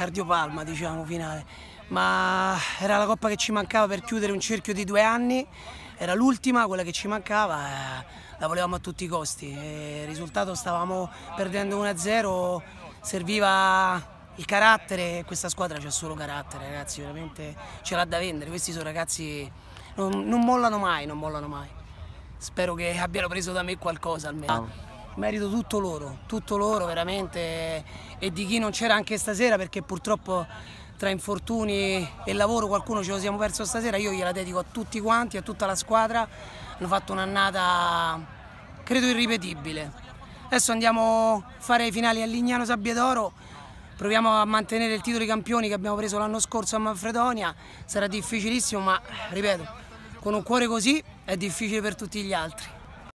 cardiopalma diciamo finale, ma era la coppa che ci mancava per chiudere un cerchio di due anni, era l'ultima, quella che ci mancava, eh, la volevamo a tutti i costi, il risultato stavamo perdendo 1-0, serviva il carattere, questa squadra c'è solo carattere ragazzi, veramente ce l'ha da vendere, questi sono ragazzi, non, non mollano mai, non mollano mai, spero che abbiano preso da me qualcosa almeno. Ah merito tutto loro, tutto loro veramente e di chi non c'era anche stasera perché purtroppo tra infortuni e lavoro qualcuno ce lo siamo perso stasera, io gliela dedico a tutti quanti, a tutta la squadra, hanno fatto un'annata credo irripetibile. Adesso andiamo a fare i finali a Lignano Sabbiadoro, proviamo a mantenere il titolo di campioni che abbiamo preso l'anno scorso a Manfredonia, sarà difficilissimo ma ripeto, con un cuore così è difficile per tutti gli altri.